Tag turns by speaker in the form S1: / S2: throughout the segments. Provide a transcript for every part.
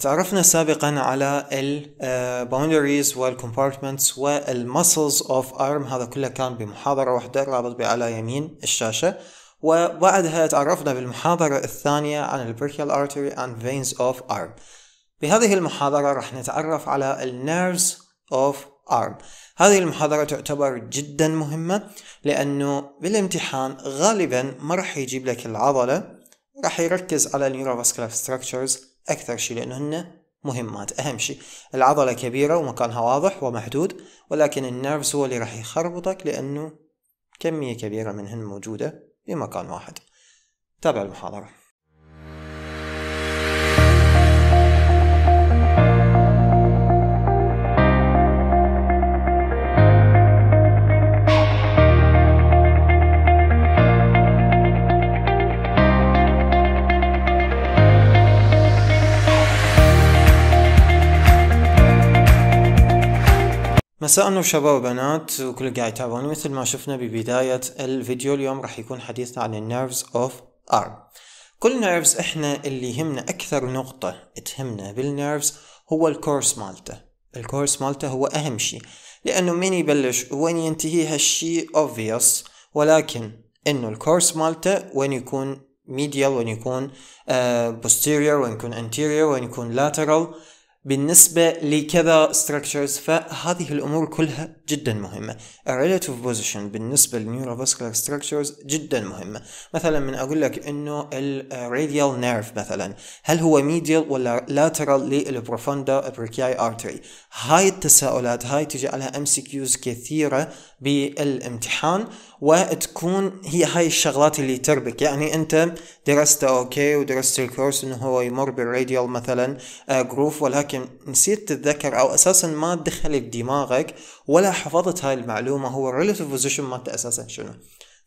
S1: تعرفنا سابقا على آه، boundaries compartments وال muscles of arm هذا كله كان بمحاضرة واحدة رابط على يمين الشاشة وبعدها تعرفنا بالمحاضرة الثانية عن brachial artery and veins of arm بهذه المحاضرة راح نتعرف على nerves of arm هذه المحاضرة تعتبر جدا مهمة لأنه بالامتحان غالبا ما راح يجيب لك العضلة راح يركز على neurovascular structures أكثر شيء لأنهن مهمات أهم شيء العضلة كبيرة ومكانها واضح ومحدود ولكن النيرفز هو اللي راح يخربطك لأنه كمية كبيرة منهن موجودة في مكان واحد تابع المحاضرة مساء النور شباب وبنات وكل قاعد يتابعوني مثل ما شفنا ببداية الفيديو اليوم راح يكون حديثنا عن النيرفز اوف ارم كل نيرفز احنا اللي يهمنا اكثر نقطة تهمنا بالنيرفز هو الكورس مالته الكورس مالته هو اهم شيء لانه من يبلش وين ينتهي هالشيء اوبفيوس ولكن انه الكورس مالته وين يكون ميديال وين يكون بوستيريور آه، posterior وين يكون anterior وين يكون lateral بالنسبة لكذا structures فهذه الأمور كلها جدا مهمة relative position بالنسبة neurovascular structures جدا مهمة مثلا من أقول لك أنه ال radial nerve مثلا هل هو medial ولا lateral لل profunda brachii artery هاي التساؤلات هاي تجي عليها MCQs كثيرة بالامتحان وتكون هي هاي الشغلات اللي تربك يعني انت درست اوكي ودرست الكورس انه هو يمر بالراديال مثلا جروف آه، ولكن نسيت تتذكر او اساسا ما دخل بدماغك ولا حفظت هاي المعلومه هو الريلاتيف بوزيشن مالته اساسا شنو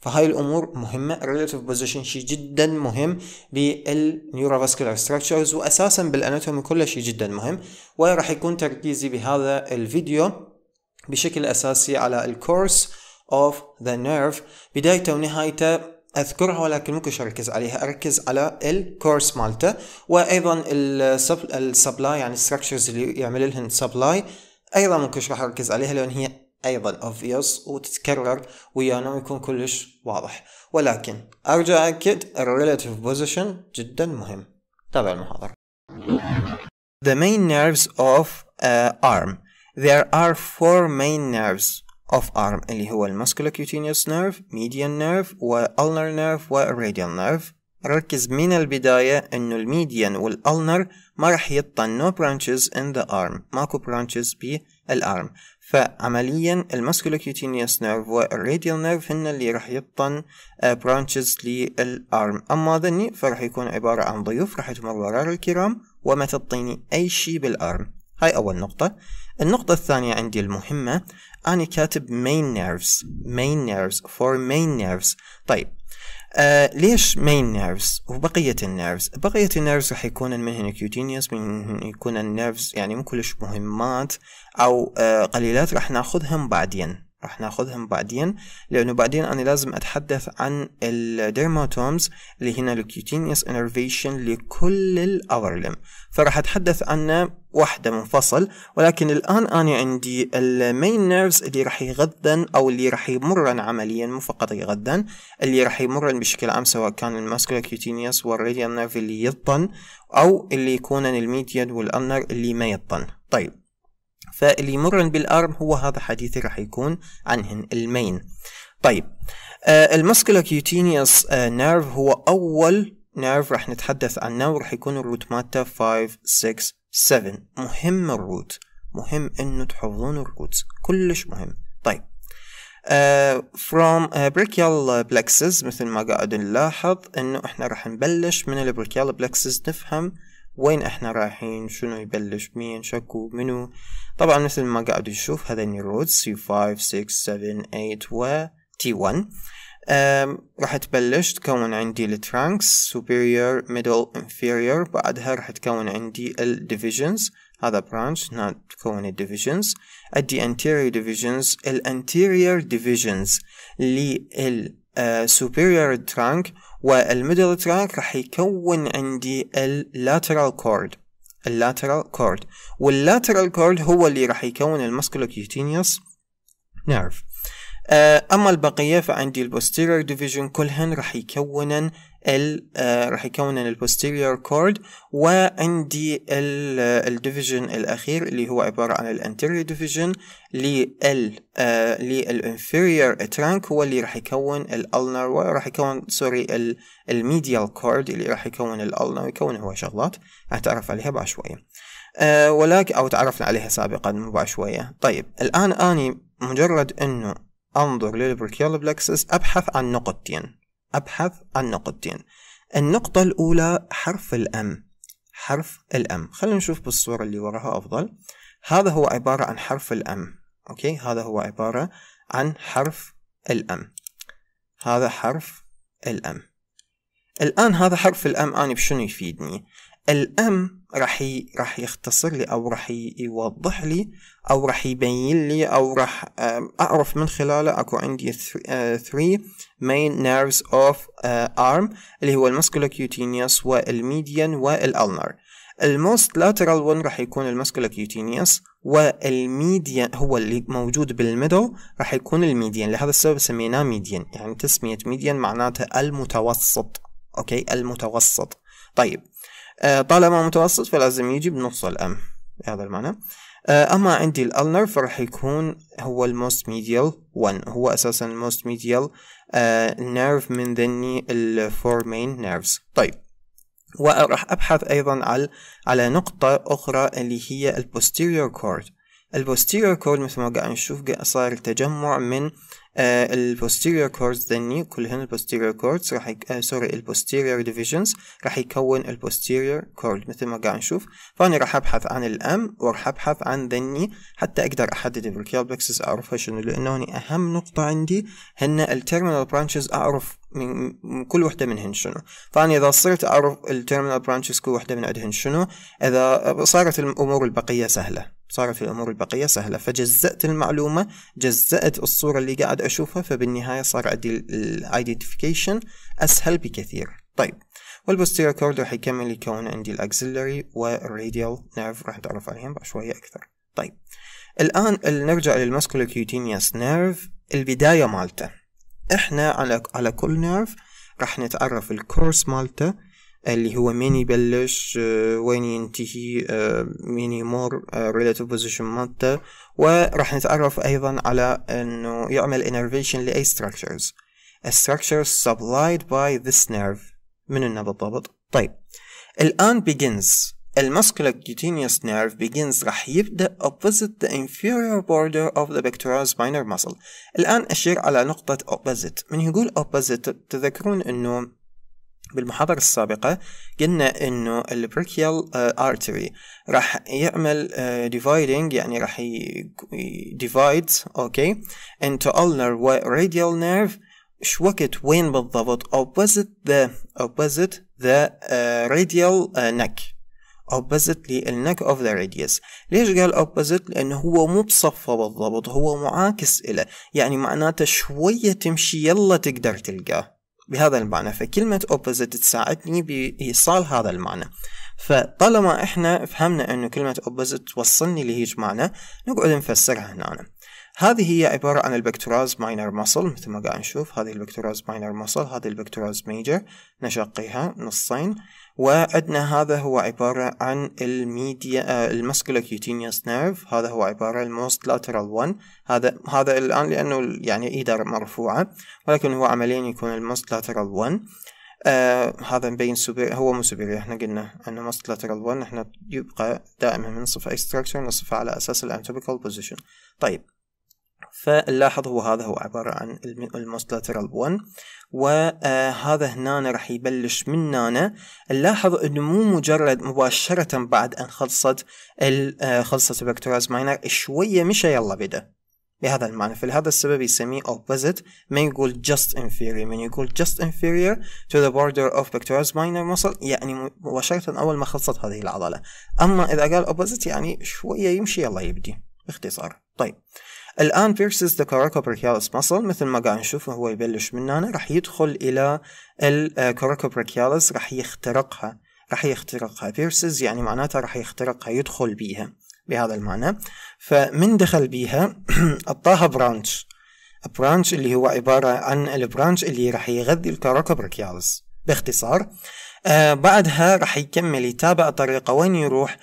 S1: فهاي الامور مهمه الريلاتيف بوزيشن شيء جدا مهم بالنيورافاسكولار ستراكشرز واساسا بالاناتومي كله شيء جدا مهم وراح يكون تركيزي بهذا الفيديو بشكل اساسي على الكورس of the nerve بدايته ونهايته اذكرها ولكن ممكن اركز عليها اركز على الكورس مالته وايضا السبلاي يعني structures اللي يعمل لهن سبلاي ايضا ممكن راح اركز عليها لان هي ايضا obvious وتتكرر ويانا ويكون كلش واضح ولكن ارجع اكد الريلاتيف بوزيشن جدا مهم تابع المحاضرة The main nerves of uh, arm There are four main nerves of arm اللي هو المسكولار كيوتينيوس نيرف ميديان نيرف والنر نيرف والراديال نيرف ركز من البداية انه الميديان والالنر ما راح يطنوا برانشز ان ذا ارم ماكو برانشز بالارم فعمليا المسكولوكيوتينيوس نيرف والراديال نيرف هن اللي راح يطن برانشز آه، للارم اما ذني فراح يكون عبارة عن ضيوف راح يتمرر الكرام وما تطيني اي شي بالارم هاي اول نقطة النقطة الثانية عندي المهمة أنا كاتب main nerves main nerves for main nerves طيب آه ليش main nerves وبقية النيرفز بقية النيرفز راح يكون منهن كيوتينيوس منهن يكون النيرفز يعني مو كلش مهمات أو آه قليلات راح ناخذهم بعدين راح ناخذهم بعدين لأنه بعدين أنا لازم أتحدث عن الديرماتومز اللي هنا الكيوتينيوس انرفيشن لكل الأورلم فراح أتحدث عنه واحدة منفصل ولكن الآن أنا عندي المين نيرفز اللي راح يغذن أو اللي راح يمرن عمليا مو فقط يغذن اللي راح يمرن بشكل عام سواء كان الماسكولا كيوتينيوس والريديان نيرف اللي يطن أو اللي يكونن الميديان والأنر اللي ما يطن طيب فاللي يمرن بالارم هو هذا حديثي راح يكون عنهن المين طيب آه المسكولار كيوتينيوس آه نيرف هو اول نيرف راح نتحدث عنه وراح يكون الروت مالته 5 6 7 مهم الروت مهم انه تحفظون الروت كلش مهم طيب Uh, from uh, brachial plexus مثل ما قاعد نلاحظ انه احنا راح نبلش من البريكيال plexus نفهم وين احنا رايحين شنو يبلش مين شكو منو طبعا مثل ما قاعد تشوف هذا النيرود C5 6 7 8 و T1 راح تبلش تكون عندي الترانكس superior middle inferior بعدها راح تكون عندي الديفيجنز هذا برانش هنا تكون الديفيجنز عندي anterior divisions anterior divisions لل آه، superior trunk والميدل trunk راح يكون عندي اللاترال كورد اللاترال كورد واللاترال كورد هو اللي راح يكون المسكولوكيوتينيوس nerve آه، أما البقية فعندي posterior ديفيجن كلهن راح يكونن ال آه، راح يكون posterior cord وعندي آه، division الاخير اللي هو عباره عن anterior division لل آه، inferior trunk هو اللي راح يكون ulnar وراح يكون سوري medial cord اللي راح يكون ulnar يكون هو شغلات هتعرف عليها بعد شويه ولكن او تعرفنا عليها سابقا مو بعد شويه طيب الان اني مجرد انه انظر للبركيال بلكسس ابحث عن نقطتين أبحث عن نقطتين النقطة الأولى حرف الأم حرف الأم خلينا نشوف بالصورة اللي وراها أفضل هذا هو عبارة عن حرف الأم أوكي هذا هو عبارة عن حرف الأم هذا حرف الأم الآن هذا حرف الأم أنا بشنو يفيدني الام راح راح يختصر لي او راح يوضح لي او راح يبين لي او راح اعرف من خلاله اكو عندي 3 آه، main nerves of آه، arm اللي هو المسكولوكيوتينيوس والميديان والالنر الموست لاترال ون راح يكون المسكولوكيوتينيوس والميديان هو اللي موجود بالميدل راح يكون الميديان لهذا السبب سميناه ميديان يعني تسمية ميديان معناتها المتوسط اوكي المتوسط طيب آه، طالما متوسط فلازم يجي بنص الام بهذا المعنى آه، اما عندي الالنر فراح يكون هو الموست ميديال 1 هو اساسا الموست ميديال آه، نيرف من ذني الفور مين نيرفز طيب وراح ابحث ايضا على على نقطة اخرى اللي هي البوستيريور كورد البوستيريور كورد مثل ما قاعد نشوف صار تجمع من cords البوستيريور كوردز دني كلهن البوستيريور كوردز راح يك... آه سوري البوستيريور divisions راح يكون البوستيريور كورد مثل ما قاعد نشوف فأنا راح أبحث عن الأم وراح أبحث عن ذني حتى أقدر أحدد البركيال بلكسس أعرفها شنو لأنه أنا أهم نقطة عندي هن terminal برانشز أعرف من كل وحدة منهن شنو فأنا إذا صرت أعرف terminal برانشز كل وحدة من عندهن شنو إذا صارت الأمور البقية سهلة صارت الأمور البقية سهلة فجزأت المعلومة جزأت الصورة اللي قاعد أشوفها فبالنهاية صار عندي الايدنتيفيكيشن أسهل بكثير طيب والبوستير كورد راح يكمل يكون عندي الاكسلري والراديال نيرف راح نتعرف عليهم بعد شوية أكثر طيب الآن نرجع للمسكولر كيوتينيوس نيرف البداية مالته احنا على على كل نيرف راح نتعرف الكورس مالته اللي هو مين يبلش وين ينتهي مين يمر relative position مالته وراح نتعرف ايضا على انه يعمل innervation لاي structures structures supplied by this nerve من النبض بالضبط طيب الآن begins المسكولار cutaneous nerve begins راح يبدأ opposite the inferior border of the pectoral spinal muscle الآن أشير على نقطة opposite من يقول opposite تذكرون أنه بالمحاضرة السابقة قلنا انه البريكيال ارتري آه، راح يعمل ديفايدنج آه، يعني راح ديفايد اوكي انتو ulnar وراديال نيرف شو وقت وين بالضبط opposite the opposite the آه، radial neck opposite للنك of the radius ليش قال opposite لانه هو مو بصفه بالضبط هو معاكس له يعني معناته شوية تمشي يلا تقدر تلقاه بهذا المعنى فكلمة opposite تساعدني بإيصال هذا المعنى فطالما إحنا فهمنا أن كلمة opposite توصلني لهيج معنى نقعد نفسرها هنا أنا. هذه هي عبارة عن البكتوراز ماينر مصل مثل ما قاعد نشوف هذه البكتوراز ماينر مصل هذه البكتوراز ميجر نشقيها نصين وعندنا هذا هو عبارة عن الميديا آه، كيوتينيوس نيرف هذا هو عبارة الموست لاترال 1 هذا هذا الآن لأنه يعني إيده مرفوعة ولكن هو عمليا يكون الموست لاترال 1 آه هذا مبين سوبر هو مو سوبر احنا قلنا انه ماست لاترال 1 احنا يبقى دائما من صفة اي ستراكشر نصفها على اساس الانتوبيكال بوزيشن طيب فنلاحظ هو هذا هو عبارة عن الموست لاترال 1 وهذا هنا راح يبلش من هنا نلاحظ انه مو مجرد مباشرة بعد ان خلصت آه، خلصت بكتوراز ماينر شوية مشى يلا بدا بهذا المعنى فلهذا السبب يسميه opposite من يقول just inferior من يقول just inferior to the border of pectoralis minor muscle يعني مباشرة أول ما خلصت هذه العضلة أما إذا قال opposite يعني شوية يمشي يلا يبدي باختصار طيب الآن بيرسز ذا كاراكوبريكيالس مسل مثل ما قاعد نشوف هو يبلش من هنا راح يدخل إلى الكاراكوبريكيالس راح يخترقها راح يخترقها بيرسز يعني معناتها راح يخترقها يدخل بيها بهذا المعنى فمن دخل بيها أعطاها برانش برانش اللي هو عبارة عن البرانش اللي راح يغذي الكاراكوبريكيالس باختصار آه بعدها راح يكمل يتابع الطريقة وين يروح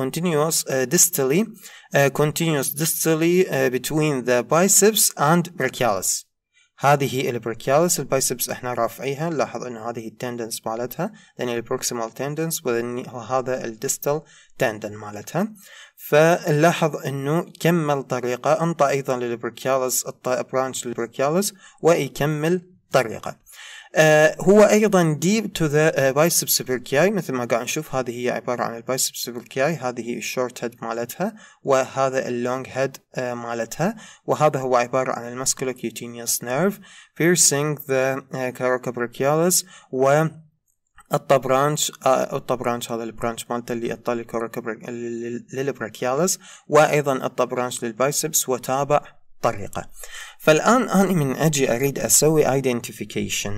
S1: continuous uh, distally uh, continuous distally uh, between the biceps and brachialis هذه البركيالس البايسبس احنا رافعيها نلاحظ ان هذه التندنس مالتها لان البروكسيمال تندنس وهذا الديستال تندن مالتها فنلاحظ انه كمل طريقة انطى ايضا للبركيالس برانش للبركيالس ويكمل طريقة آه، هو ايضا deep to the بايسبس آه، فيركياي مثل ما قاعد نشوف هذه هي عباره عن البايسبس فيركياي هذه هي الشورت هيد مالتها وهذا اللونج آه، هيد مالتها وهذا هو عباره عن المسكولو كيوتينيوس نيرف piercing the كاروكابريكيالس و الطبرانش آه الطبرانش هذا البرانش مالته اللي يطل للبراكيالس وايضا الطبرانش للبايسبس وتابع الطريقة فالآن أنا من أجي أريد أسوي identification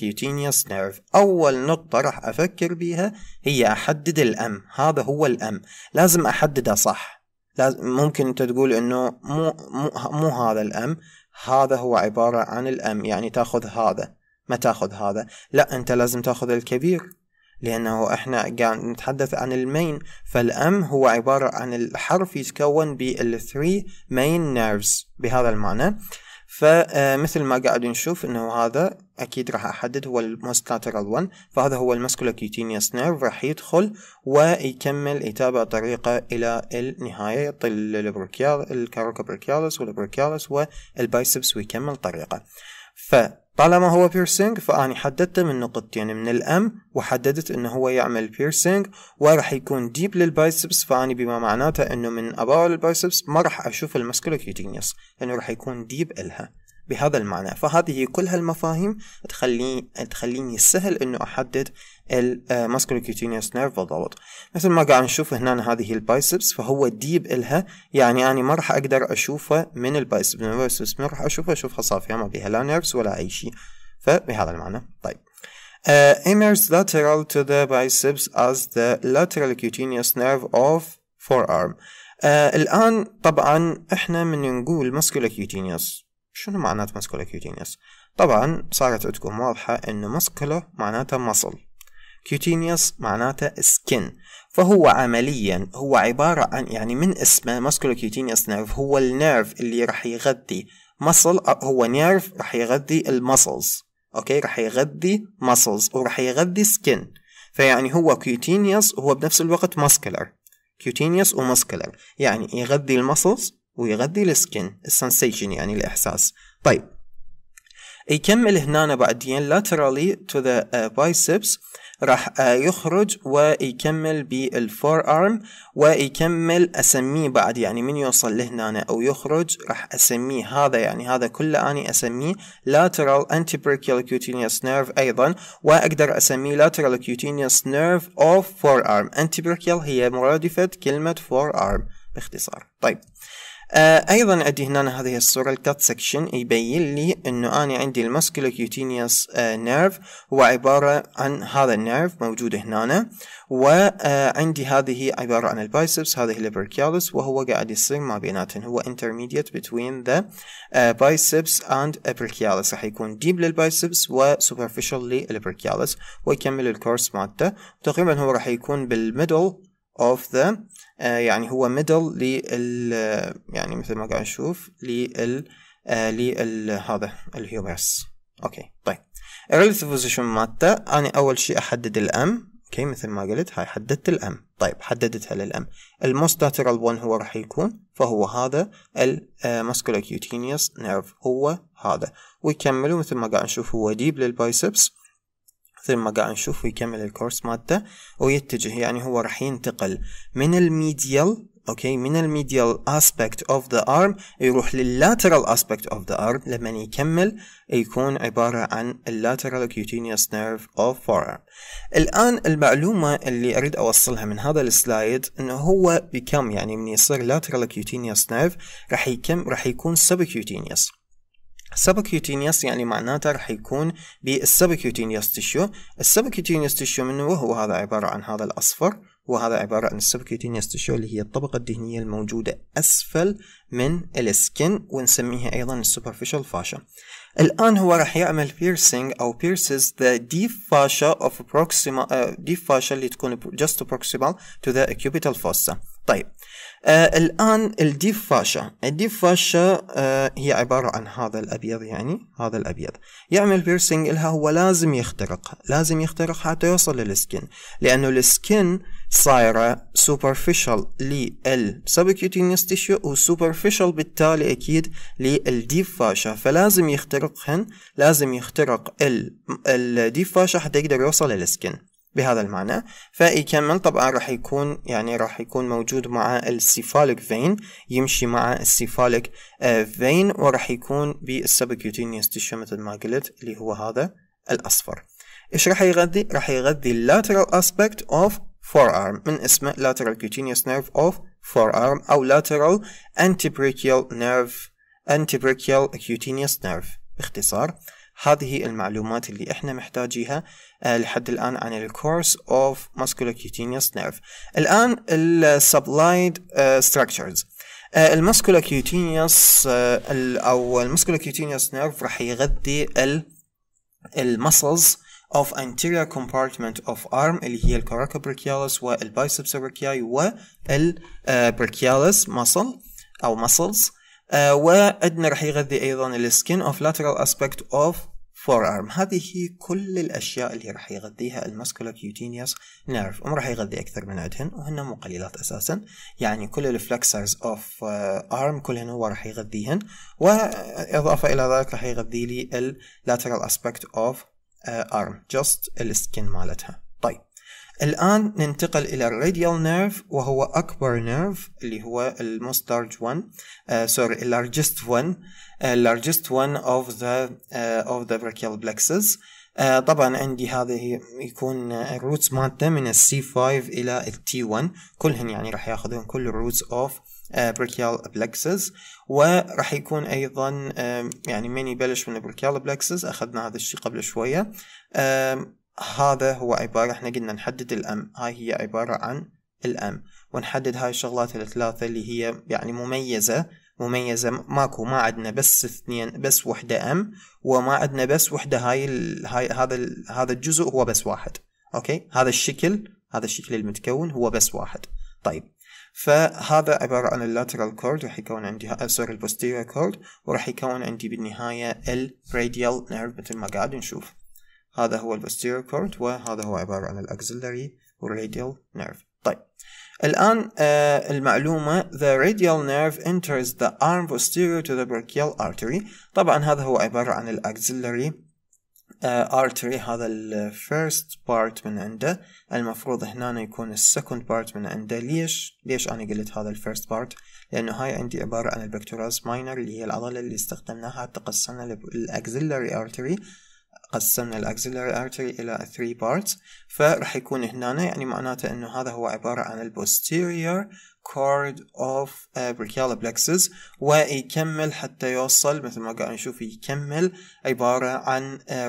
S1: cutaneous nerve أول نقطة راح أفكر بيها هي أحدد الأم هذا هو الأم لازم أحدده صح لازم ممكن أنت تقول أنه مو, مو, مو هذا الأم هذا هو عبارة عن الأم يعني تأخذ هذا ما تأخذ هذا لا أنت لازم تأخذ الكبير لأنه إحنا قاعد نتحدث عن المين فالأم هو عبارة عن الحرف يتكون بالثري مين نيرفز بهذا المعنى فمثل آه، ما قاعد نشوف انه هذا اكيد راح احدد هو الموست لاترال 1 فهذا هو المسكولار كيوتينيوس نيرف راح يدخل ويكمل يتابع طريقه الى النهايه يعطي البروكيال الكاروكا بريكيالس والبروكيالس والبايسبس ويكمل طريقه ف طالما هو بيرسينج فأني حددته من نقطتين من الأم وحددت أنه هو يعمل بيرسينج وراح يكون ديب للبايسبس فأني بما معناته أنه من أباو البايسبس ما راح أشوف المسكولوكيتينيوس لأنه راح يكون ديب إلها بهذا المعنى فهذه كل هالمفاهيم تخليني تخليني سهل انه احدد الماسكولوكيوتينيوس نيرف بالضبط مثل ما قاعد نشوف هنا هذه البايسبس فهو ديب الها يعني انا ما راح اقدر اشوفه من البايسبس من البايسبس ما راح اشوفه اشوفها صافيه ما بيها لا نيرفز ولا اي شيء فبهذا المعنى طيب Uh, آه، emerges lateral to the biceps as the lateral cutaneous nerve of forearm. Uh, الآن طبعا احنا من نقول muscular cutaneous شنو معنات muscular كيوتينيوس طبعا صارت عندكم واضحة انه muscular معناته مصل كيوتينيوس معناته skin فهو عمليا هو عبارة عن يعني من اسمه muscular كيوتينيوس نيرف هو النيرف اللي راح يغذي مصل هو نيرف راح يغذي المسلز اوكي راح يغذي مسلز وراح يغذي سكن فيعني هو كيوتينيوس هو بنفس الوقت ماسكلر كيوتينيوس وماسكلر يعني يغذي المسلز ويغذي السكن السنسيشن يعني الإحساس طيب يكمل هنا بعدين laterally to the uh, biceps راح uh, يخرج ويكمل بالفور ارم ويكمل اسميه بعد يعني من يوصل لهنا او يخرج راح اسميه هذا يعني هذا كله اني اسميه lateral antibrachial cutaneous nerve ايضا واقدر اسميه lateral cutaneous nerve of forearm antibrachial هي مرادفة كلمة forearm باختصار طيب آه، ايضا عندي هنا هذه الصورة الكات سكشن يبين لي انه انا عندي الماسكولوكيوتينيوس نيرف آه، هو عبارة عن هذا النيرف موجود هنا وعندي آه، هذه عبارة عن البايسبس هذه البركيالس وهو قاعد يصير ما بيناتهم هو intermediate between the biceps and brachialis راح يكون deep للبايسبس وسوبرفيشال للبركيالس ويكمل الكورس مالته تقريبا هو راح يكون بالميدل of the آه، يعني هو ميدل لل آه، يعني مثل ما قاعد نشوف لل آه، لل هذا الهيومرس اوكي طيب الريليتيف بوزيشن مالته انا اول شيء احدد الام اوكي مثل ما قلت هاي حددت الام طيب حددتها للام الموست لاترال 1 هو راح يكون فهو هذا الماسكولار كيوتينيوس نيرف هو هذا ويكملوا مثل ما قاعد نشوف هو ديب للبايسبس زي ما قاعد نشوف ويكمل الكورس مالته ويتجه يعني هو راح ينتقل من الميديال اوكي من الميديال اسبكت اوف ذا ارم يروح لللاترال اسبكت اوف ذا ارم لما يكمل يكون عباره عن اللاترال cutaneous نيرف اوف forearm الان المعلومه اللي اريد اوصلها من هذا السلايد انه هو بكم يعني من يصير lateral cutaneous نيرف راح يكم راح يكون subcutaneous subcutaneous يعني معناته رح يكون بالsubcutaneous tissue subcutaneous tissue منه هو هذا عبارة عن هذا الأصفر وهذا عبارة عن subcutaneous tissue اللي هي الطبقة الدهنية الموجودة أسفل من السكن ونسميها أيضا superficial fascia الآن هو رح يعمل piercing أو pierces the deep fascia of proximal uh, deep fascia اللي تكون just proximal to the cubital fossa طيب آه الآن الديف فاشا الديف فاشا آه هي عبارة عن هذا الأبيض يعني هذا الأبيض يعمل بيرسينج إلها هو لازم يخترقها لازم يخترق حتى يوصل للسكن لأنه السكن صايرة superficial للسبكيوتينيوس تيشو وسوبرفيشال بالتالي أكيد للديب فاشا فلازم يخترقهن لازم يخترق الديب فاشا حتى يقدر يوصل للسكن بهذا المعنى فيكمل طبعا راح يكون يعني راح يكون موجود مع السيفاليك فين يمشي مع السيفاليك فين آه، وراح يكون بالسبكيوتينيوس تيشو مثل ما قلت اللي هو هذا الاصفر ايش راح يغذي راح يغذي اللاترال اسبكت اوف forearm من اسمه lateral cutaneous nerve of forearm أو lateral antibrachial nerve antibrachial cutaneous nerve باختصار هذه المعلومات اللي احنا محتاجيها آه، لحد الآن عن الكورس اوف ماسكولوكيوتينيوس نيرف الآن السبلايد ستراكشرز الماسكولوكيوتينيوس او الماسكولوكيوتينيوس نيرف راح يغذي المسلز of anterior compartment of arm اللي هي الكوراكوبركيالس والبايسبس بركياي والبركيالس muscle او muscles آه، وعندنا راح يغذي ايضا السكين of lateral aspect of forearm هذه هي كل الأشياء اللي راح يغذيها الماسكولار كيوتينيوس نيرف وما راح يغذي أكثر من عندهن وهن مو قليلات أساسا يعني كل الفلكسرز أوف أرم كلهن هو راح يغذيهن وإضافة إلى ذلك راح يغذي لي اللاترال أسبكت أوف أرم جست السكن مالتها طيب الآن ننتقل إلى الراديال نيرف وهو أكبر نيرف اللي هو الموست لارج 1 سوري اللارجست 1 آه، largest one of the آه، of the brachial plexus آه، طبعا عندي هذه يكون الروتس مالته من c 5 الى t 1 كلهن يعني راح ياخذون كل الروتس اوف brachial بلكسز وراح يكون ايضا يعني من يبلش من البريكيال بلكسز اخذنا هذا الشيء قبل شويه هذا هو عباره احنا قلنا نحدد الام هاي هي عباره عن الام ونحدد هاي الشغلات الثلاثه اللي هي يعني مميزه مميزة ماكو ما عندنا بس اثنين بس وحدة ام وما عندنا بس وحدة هاي, ال... هاي هذا ال... هذا الجزء هو بس واحد اوكي هذا الشكل هذا الشكل المتكون هو بس واحد طيب فهذا عبارة عن اللاترال كورد راح يكون عندي آه، سوري البوستيريور كورد وراح يكون عندي بالنهاية الراديال نيرف مثل ما قاعد نشوف هذا هو البوستيريور كورد وهذا هو عبارة عن الاكسلري والراديال نيرف طيب الآن آه المعلومة the radial nerve enters the arm posterior to the brachial artery طبعا هذا هو عبارة عن axillary آه artery هذا ال first part من عنده المفروض هنا يكون ال second part من عنده ليش؟ ليش أنا قلت هذا ال first part؟ لأنه هاي عندي عبارة عن pectoralis minor اللي هي العضلة اللي استخدمناها تقسمنا ال axillary artery قسمنا الاكسلري artery الى 3 parts فرح يكون هنا يعني معناته انه هذا هو عبارة عن posterior cord of brachial plexus ويكمل حتى يوصل مثل ما قاعد نشوف يكمل عبارة عن radial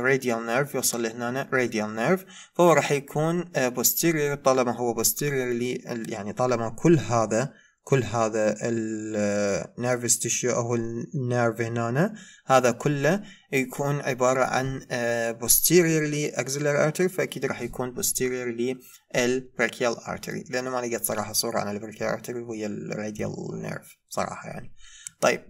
S1: nerve يوصل لهنا radial nerve فهو راح يكون posterior طالما هو posterior يعني طالما كل هذا كل هذا النيرفس تيشو او النيرف هنا هذا كله يكون عبارة عن آه، posteriorly axillary artery فأكيد راح يكون posteriorly البريكيال artery لأنه ما لقيت صراحة صورة عن البريكيال artery وهي الراديال نيرف صراحة يعني طيب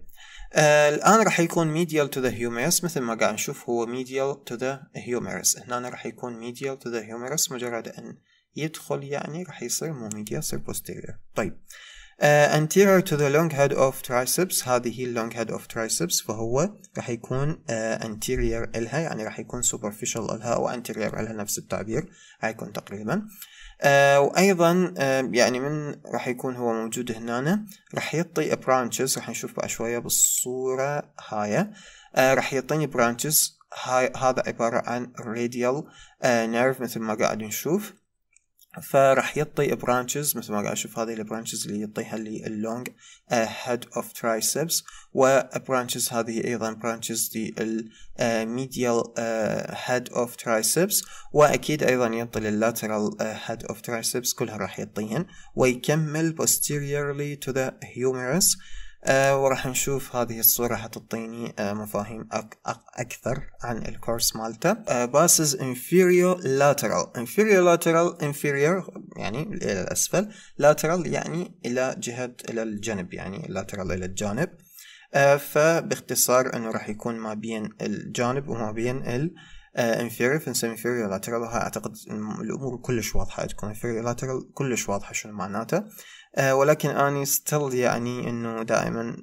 S1: آه، الآن راح يكون ميديال to the humerus مثل ما قاعد نشوف هو ميديال to the humerus هنا راح يكون ميديال to the humerus مجرد أن يدخل يعني راح يصير مو ميديال يصير posterior طيب uh, anterior to the long head of triceps هذه هي long head of triceps فهو راح يكون uh, anterior إلها يعني راح يكون superficial إلها أو anterior إلها نفس التعبير راح يكون تقريبا uh, وأيضا uh, يعني من راح يكون هو موجود هنا راح يعطي branches راح نشوف بقى شوية بالصورة هاي uh, راح يعطيني branches هاي هذا عبارة عن radial uh, nerve مثل ما قاعد نشوف فراح يطي برانشز مثل ما قاعد اشوف هذه البرانشز اللي يطيها اللي اللونج هيد اوف ترايسبس وبرانشز هذه ايضا برانشز دي الميديال هيد اوف ترايسبس واكيد ايضا يطي اللاترال هيد اوف ترايسبس كلها راح يطيهن ويكمل بوستيريرلي تو ذا هيومرس أه وراح نشوف هذه الصورة حتعطيني أه مفاهيم أك أك أكثر عن الكورس مالته أه باسز inferior lateral inferior lateral inferior يعني إلى الأسفل lateral يعني إلى جهة إلى الجنب يعني lateral إلى الجانب آه، فباختصار أنه راح يكون ما بين الجانب وما بين ال آه، inferior فنسمي inferior lateral وها أعتقد الأمور كلش واضحة تكون inferior lateral كلش واضحة شنو معناته آه، ولكن أني ستيل يعني أنه دائما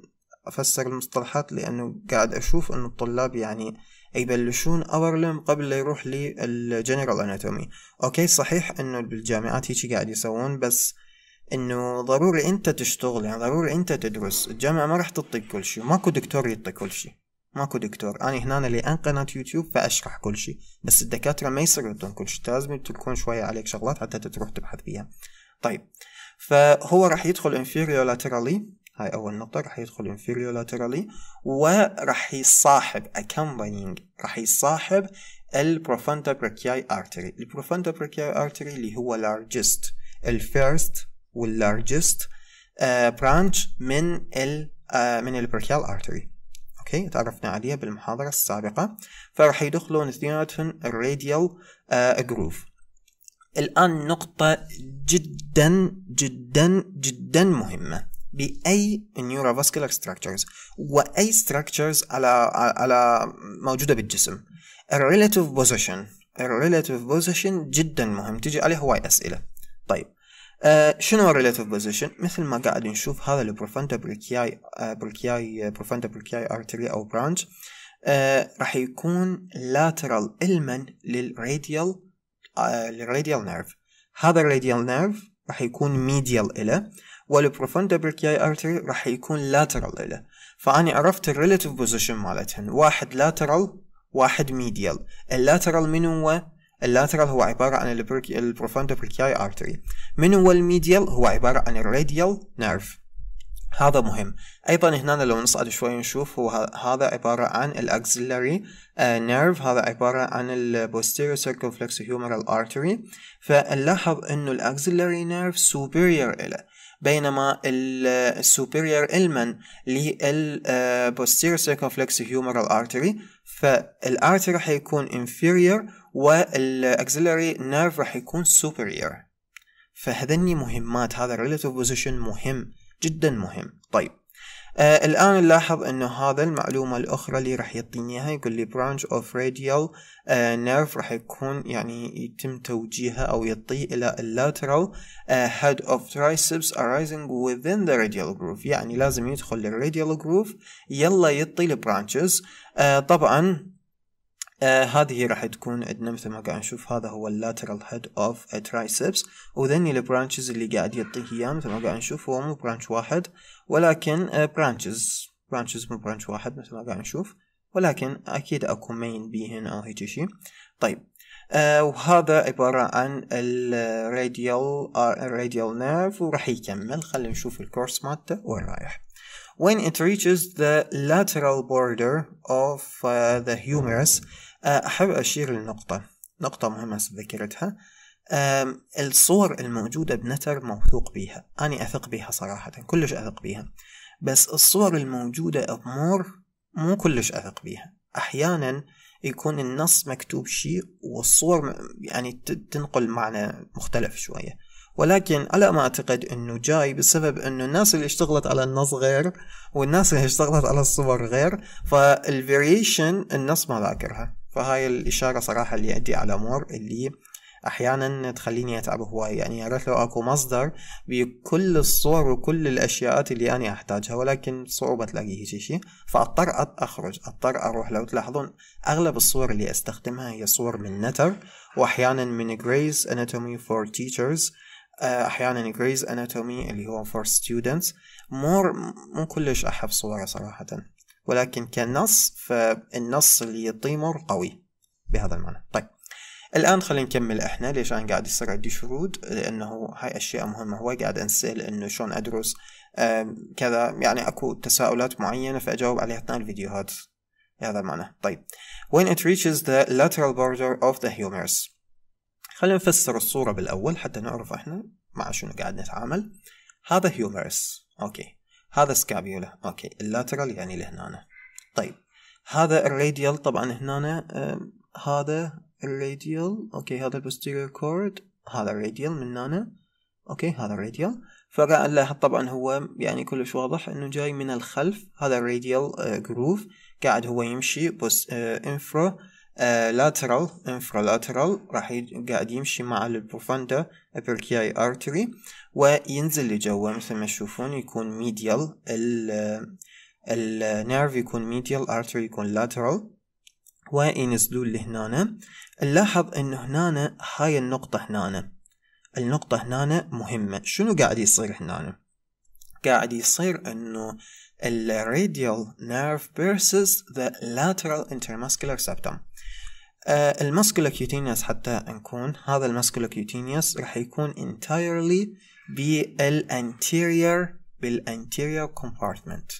S1: أفسر المصطلحات لأنه قاعد أشوف أنه الطلاب يعني يبلشون أورلم قبل لا يروح للجنرال أناتومي أوكي صحيح أنه بالجامعات هيجي قاعد يسوون بس انه ضروري انت تشتغل يعني ضروري انت تدرس الجامعة ما راح تعطيك كل شيء ماكو دكتور يعطي كل شيء ماكو دكتور انا هنا اللي عن قناة يوتيوب فاشرح كل شيء بس الدكاترة ما يصير يعطون كل شيء لازم تكون شوية عليك شغلات حتى تروح تبحث فيها طيب فهو راح يدخل inferior laterally هاي أول نقطة راح يدخل inferior laterally وراح يصاحب accompanying راح يصاحب profunda brachiae artery profunda brachiae artery اللي هو largest largest uh, branch من ال من brachial artery اوكي تعرفنا عليها بالمحاضره السابقه فراح يدخلون اثنيناتهم الراديال جروف الآن نقطة جدا جدا جدا مهمة بأي neurovascular structures وأي structures على على موجودة بالجسم الريلاتيف بوزيشن الريلاتيف بوزيشن جدا مهم تجي عليه هواي أسئلة طيب آه شنو الريلاتيف بوزيشن مثل ما قاعد نشوف هذا البروفانتا بريكياي بريكياي بروفانتا بريكياي ارتري او برانش آه راح يكون lateral المن للراديال الراديال نيرف هذا الراديال نيرف راح يكون ميديال إله والبروفوندا بركياي ارتري راح يكون لاترال إله فأني عرفت الريلاتيف بوزيشن مالتهن واحد لاترال واحد ميديال اللاترال من هو اللاترال هو عبارة عن البروفوندا بركياي ارتري من هو الميديال هو عبارة عن الراديال نيرف هذا مهم ايضا هنا لو نصعد شوي نشوف هو هذا عبارة عن الاكسلري نيرف آه، هذا عبارة عن البوستيريو سيركمفلكس هيومرال ارتري فنلاحظ انه الاكسلري نيرف سوبريور له بينما السوبريور علما للبوستيريو سيركمفلكس هيومرال ارتري فالارتري حيكون انفيرير والاكسلري نيرف راح يكون superior فهذني مهمات هذا الريليتيف بوزيشن مهم جدا مهم طيب آه الآن نلاحظ أنه هذا المعلومة الأخرى اللي راح يعطيني إياها يقول لي برانش أوف راديال نيرف راح يكون يعني يتم توجيهها أو يعطيه إلى اللاترال هيد أوف ترايسبس arising within the radial groove يعني لازم يدخل للراديال جروف يلا يعطي البرانشز آه طبعا آه هذه راح تكون عندنا مثل ما قاعد نشوف هذا هو اللاترال هيد اوف ترايسبس وذني البرانشز اللي قاعد يعطيه اياه مثل ما قاعد نشوف هو مو برانش واحد ولكن برانشز آه، برانشز مو برانش واحد مثل ما قاعد نشوف ولكن اكيد اكو مين بيهن او هيجي شيء طيب آه وهذا عبارة عن الراديال الراديال نيرف وراح يكمل خلينا نشوف الكورس مالته وين رايح when it reaches the lateral border of uh, the humerus آه، أحب أشير لنقطة نقطة مهمة ذكرتها الصور الموجودة بنتر موثوق بيها أنا أثق بيها صراحة كلش أثق بيها بس الصور الموجودة بمور مو كلش أثق بيها أحيانا يكون النص مكتوب شيء والصور يعني تنقل معنى مختلف شوية ولكن على ما أعتقد أنه جاي بسبب أنه الناس اللي اشتغلت على النص غير والناس اللي اشتغلت على الصور غير فالفاريشن النص ما ذاكرها فهاي الإشارة صراحة اللي يؤدي على أمور اللي احيانا تخليني اتعب هواي يعني يا ريت لو اكو مصدر بكل الصور وكل الاشياءات اللي انا احتاجها ولكن صعوبة تلاقي هيجي شيء فاضطر اخرج اضطر اروح لو تلاحظون اغلب الصور اللي استخدمها هي صور من نتر واحيانا من جريز اناتومي فور تيتشرز احيانا جريز اناتومي اللي هو فور ستودنتس مور مو كلش احب صوره صراحه ولكن كنص فالنص اللي يطيمر قوي بهذا المعنى طيب الآن خلينا نكمل احنا ليش أنا قاعد يصير عندي شرود لأنه هاي أشياء مهمة هو قاعد أنسأل إنه شلون أدرس كذا يعني أكو تساؤلات معينة فأجاوب عليها أثناء الفيديوهات بهذا المعنى طيب when it reaches the lateral border of the humerus خلينا نفسر الصورة بالأول حتى نعرف احنا مع شنو قاعد نتعامل هذا humerus أوكي هذا سكابيولا اوكي اللاترال يعني لهنا طيب هذا الراديال طبعا هنا هذا الراديال اوكي هذا البوستيريور كورد هذا الراديال من هنا اوكي هذا الراديال فقاعد له طبعا هو يعني كلش واضح انه جاي من الخلف هذا الراديال أه، جروف قاعد هو يمشي بس انفرا أه، آه، lateral infralateral راح قاعد يمشي مع البروفاندا ابركياي ارتري وينزل لجوا مثل ما تشوفون يكون ميديال النيرف يكون ميديال ارتري يكون لاترال وينزلوا لهنا نلاحظ انه هنا هاي النقطة هنا النقطة هنا مهمة شنو قاعد يصير هنا قاعد يصير انه الراديال نيرف versus the lateral intermuscular septum آه، الماسكولا كيوتينيوس حتى نكون هذا الماسكولا كيوتينيوس راح يكون entirely بالانتيرير بالانتيرير كومبارتمنت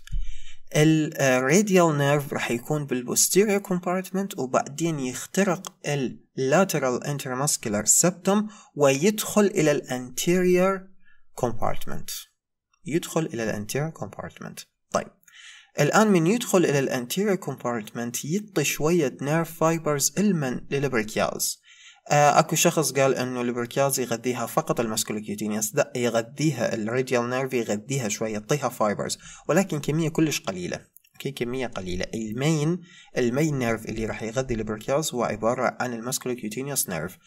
S1: الراديال نيرف راح يكون بالبوستيرير كومبارتمنت وبعدين يخترق اللاترال انترماسكولار سبتم ويدخل الى الانتيرير كومبارتمنت يدخل الى الانتيرير كومبارتمنت طيب الآن من يدخل إلى anterior compartment يطي شوية nerve fibers إلمن للبركياز آه، اكو شخص قال انه البركياز يغذيها فقط المسكولوكيوتينيس لا يغذيها الراديال نيرف يغذيها شوية يعطيها فايبرز ولكن كمية كلش قليلة اوكي كمية قليلة المين المين نيرف اللي راح يغذي البركياز هو عبارة عن المسكولوكيوتينيس نيرف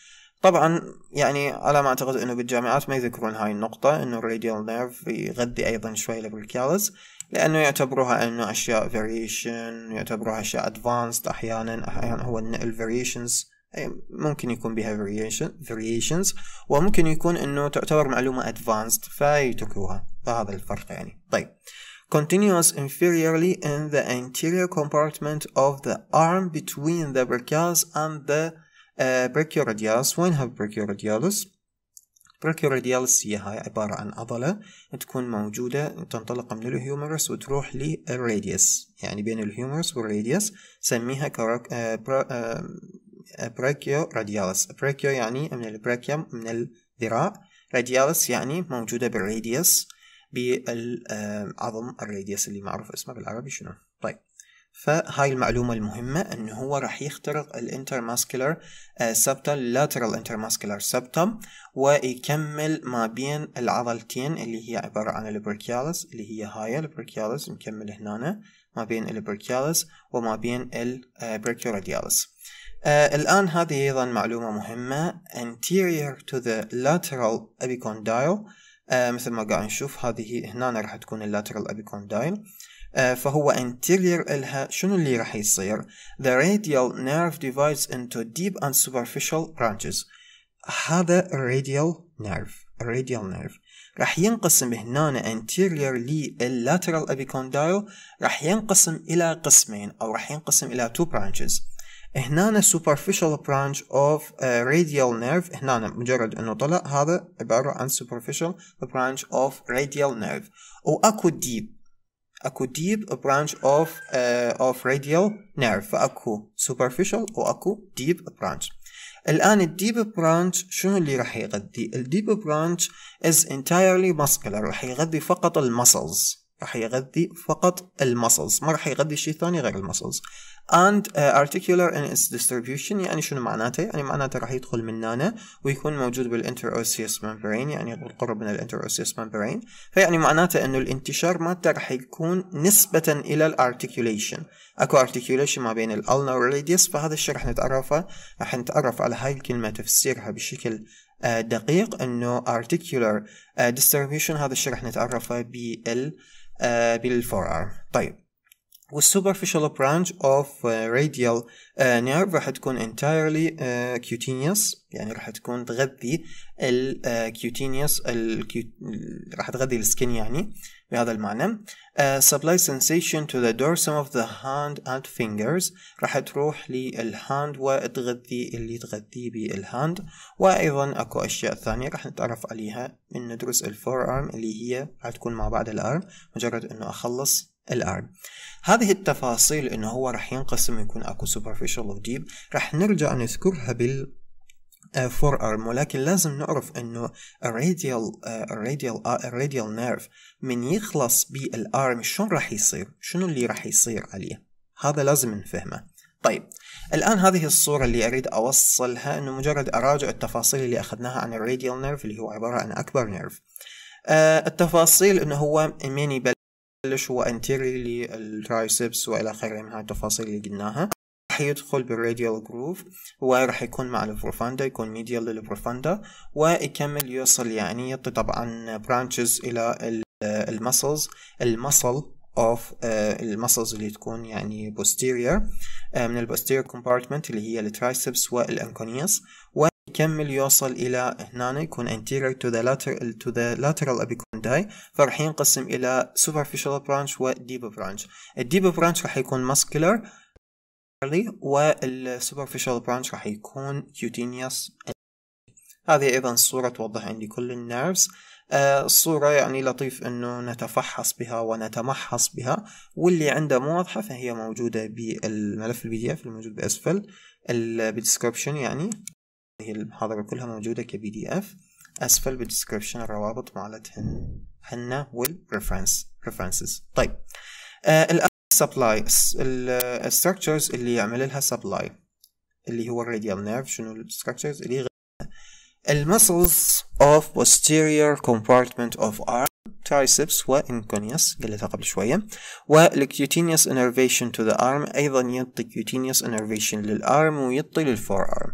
S1: طبعا يعني على ما اعتقد انه بالجامعات ما يذكرون هاي النقطة انه الراديال نيرف يغذي ايضا شوي البركيالز لأنه يعتبروها أنه أشياء variation يعتبروها أشياء advanced أحيانا أحيانا هو النقل variations أي ممكن يكون بها variation variations وممكن يكون أنه تعتبر معلومة advanced فيتركوها فهذا الفرق يعني طيب continuous inferiorly in the anterior compartment of the arm between the brachials and the uh, brachioradialis when have brachioradialis Brachioradialis هي هاي عبارة عن عضلة تكون موجودة تنطلق من الهيومرس وتروح للراديوس يعني بين الهيومرس والراديوس سميها كراك... آه برا... آه، براكيو راديالس براكيو يعني من البراكيوم من الذراع راديالس يعني موجودة بالراديوس بالعظم الراديوس اللي معروف اسمه بالعربي شنو طيب فهاي المعلومة المهمة انه هو راح يخترق الانترماسكولار سبتم لاترال انترماسكولار سبتم ويكمل ما بين العضلتين اللي هي عبارة عن البركيالس اللي هي هاي البركيالس مكمل هنا ما بين البركيالس وما بين البركيوراديالس آه، آه، الآن هذه أيضا معلومة مهمة anterior to the lateral epicondyle آه، مثل ما قاعد نشوف هذه هنا راح تكون اللاترال epicondyle فهو anterior إلها شنو اللي راح يصير the radial nerve divides into deep and superficial branches هذا radial nerve radial nerve راح ينقسم هنا anteriorly lateral epicondyle راح ينقسم إلى قسمين أو راح ينقسم إلى two branches هنا superficial branch of uh, radial nerve هنا مجرد انه طلع هذا عبارة عن superficial branch of radial nerve واكو deep اكو deep branch of uh, of radial nerve فاكو superficial واكو deep branch الان الديب برانش شنو اللي راح يغذي الديب برانش is entirely muscular راح يغذي فقط المسلز راح يغذي فقط المسلز ما راح يغذي شيء ثاني غير المسلز and uh, articular in its distribution يعني شنو معناته يعني معناته راح يدخل من هنا ويكون موجود اوسيس membrane يعني بالقرب من اوسيس membrane فيعني معناته انه الانتشار مالته راح يكون نسبة الى الارتكيوليشن اكو articulation ما بين الالنر والريديس فهذا الشيء راح نتعرفه راح نتعرف على هاي الكلمة تفسيرها بشكل uh, دقيق انه articular uh, distribution هذا الشيء راح نتعرفه بال آه، بالفور ارم طيب والسوبرفيشال برانش اوف راديال نيرف راح تكون انتايرلي آه، كيوتينيوس يعني راح تكون تغذي الكيوتينيوس آه، راح تغذي السكن يعني بهذا المعنى uh, supply sensation to the dorsum of the hand and fingers راح تروح للهاند وتغذي اللي تغذيه بالهاند وايضا اكو اشياء ثانية راح نتعرف عليها من ندرس الفور ارم اللي هي راح تكون مع بعض الارم مجرد انه اخلص الارم هذه التفاصيل انه هو راح ينقسم يكون اكو superficial و deep راح نرجع نذكرها بال فور آه، ارم ولكن لازم نعرف انه الراديال الراديال الراديال نيرف من يخلص بالارم شلون راح يصير شنو اللي راح يصير عليه هذا لازم نفهمه طيب الآن هذه الصورة اللي أريد أوصلها أنه مجرد أراجع التفاصيل اللي أخذناها عن الراديال نيرف اللي هو عبارة عن أكبر نيرف آه، التفاصيل أنه هو منين يبلش هو انتيري للترايسبس وإلى آخره من هاي التفاصيل اللي قلناها حيدخل بالراديال جروف وراح يكون مع البروفاندا يكون ميديال للبروفاندا ويكمل يوصل يعني يعطي طبعا برانشز الى المسلز المسل اوف المسلز اللي تكون يعني posterior آه، من البوستيريور كومبارتمنت اللي هي الترايسبس والانكونيس يكمل يوصل الى هنا يكون anterior to the lateral to the lateral epicondyle فراح ينقسم الى superficial branch و deep branch الديب branch راح يكون muscular والسوبرفيشال برانش راح يكون كيوتينيوس هذه ايضا الصورة توضح عندي كل النيرفز آه، الصورة يعني لطيف انه نتفحص بها ونتمحص بها واللي عنده مو واضحة فهي موجودة بالملف البي دي اف الموجود باسفل بالديسكربشن يعني هي المحاضرة كلها موجودة كبي دي اف اسفل بالديسكربشن الروابط مالتهن هن والريفرنس ريفرنسز طيب آه سبلاي الستراكشرز اللي يعمل لها سبلاي اللي هو الراديال نيرف شنو الستراكشرز اللي المسلز of posterior compartment of arm triceps وانكونيوس قلتها قبل شوية والكيوتينيوس innervation to the arm أيضا يعطي كيوتينيوس innervation للأرم ويعطي للفور arm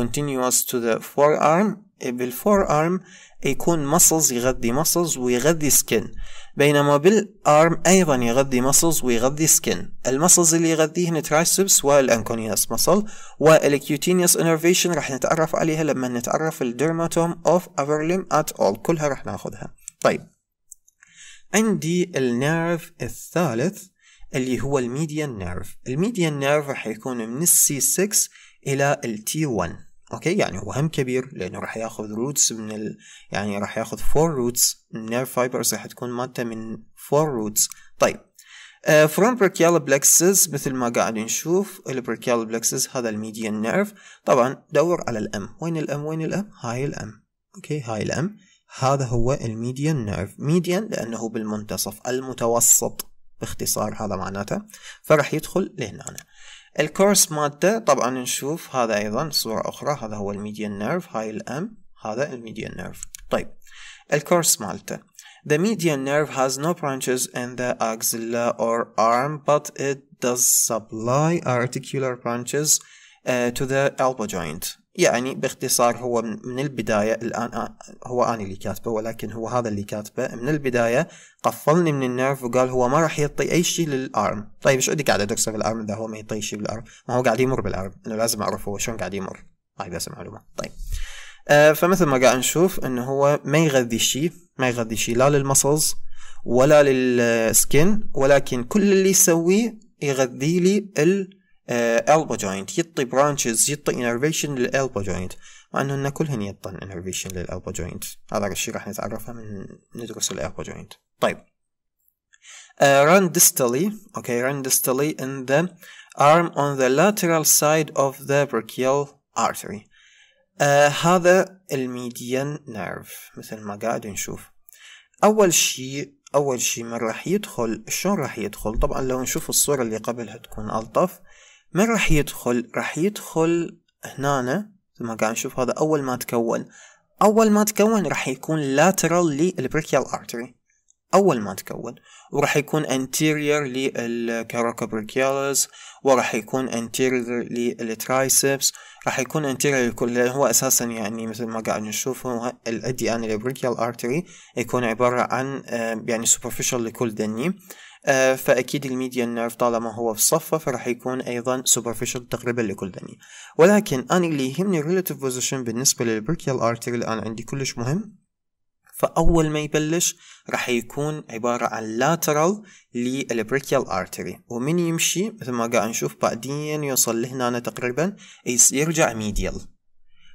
S1: continuous to the forearm بالفور ارم يكون مسلز يغذي مسلز ويغذي سكن بينما بالارم ايضا يغذي مسلز ويغذي سكن المسلز اللي يغذيه الترايسبس والانكونياس ماسل والكيوتينيوس انرفيشن راح نتعرف عليها لما نتعرف الديرماتوم اوف ليم ات اول كلها راح ناخذها طيب عندي النيرف الثالث اللي هو الميديان نيرف الميديان نيرف راح يكون من السي 6 الى التي 1 اوكي يعني هو هم كبير لانه راح ياخذ روتس من ال... يعني راح ياخذ فور روتس نير فايبرز راح تكون مادة من فور روتس طيب فروم بريكيال بلكسس مثل ما قاعد نشوف البريكيال بلكسس هذا الميديان نيرف طبعا دور على الام وين الام وين الام هاي الام اوكي هاي الام هذا هو الميديان نيرف ميديان لانه بالمنتصف المتوسط باختصار هذا معناته فراح يدخل لهنا الكورس مادة طبعا نشوف هذا أيضا صورة أخرى هذا هو الميديان نيرف هاي الأم هذا الميديان نيرف طيب الكورس مالته The median nerve has no branches in the axilla or arm, but it does supply articular branches uh, to the elbow joint. يعني باختصار هو من البداية الآن آه، هو أنا اللي كاتبه ولكن هو هذا اللي كاتبه من البداية قفلني من النيرف وقال هو ما راح يعطي أي شيء للأرم طيب ايش عندي قاعد أدرسه بالأرم إذا هو ما يعطي شيء بالأرم ما هو قاعد يمر بالأرم أنه لازم أعرف هو شلون قاعد يمر هاي بس معلومة طيب آه فمثل ما قاعد نشوف أنه هو ما يغذي شيء ما يغذي شيء لا للمسلز ولا للسكن ولكن كل اللي يسويه يغذي لي آه، elbow جوينت يطي برانشز يطي انرفيشن elbow جوينت مع انه هن كلهن يطن انرفيشن elbow جوينت هذا الشيء راح نتعرفه من ندرس elbow جوينت طيب Uh, run distally, okay, run distally in the arm on the lateral side of the brachial artery. Uh, هذا الميديان نيرف مثل ما قاعد نشوف. أول شيء أول شيء من راح يدخل شلون راح يدخل؟ طبعا لو نشوف الصورة اللي قبلها تكون ألطف. من راح يدخل راح يدخل هنا زي ما قاعد نشوف هذا اول ما تكون اول ما تكون راح يكون lateral للبريكيال artery اول ما تكون وراح يكون anterior للكاروكوبريكيالز وراح يكون anterior للترايسبس راح يكون anterior لكل هو اساسا يعني مثل ما قاعد نشوفه الاديان البريكيال artery يكون عبارة عن آه، يعني superficial لكل دني آه، فأكيد الميديا نيرف طالما هو في صفه فراح يكون أيضا superficial تقريبا لكل دني ولكن أنا اللي يهمني relative position بالنسبة للبركيال artery الآن عندي كلش مهم فأول ما يبلش راح يكون عبارة عن lateral للبريكيال artery ومن يمشي مثل ما قاعد نشوف بعدين يوصل لهنا تقريبا يرجع medial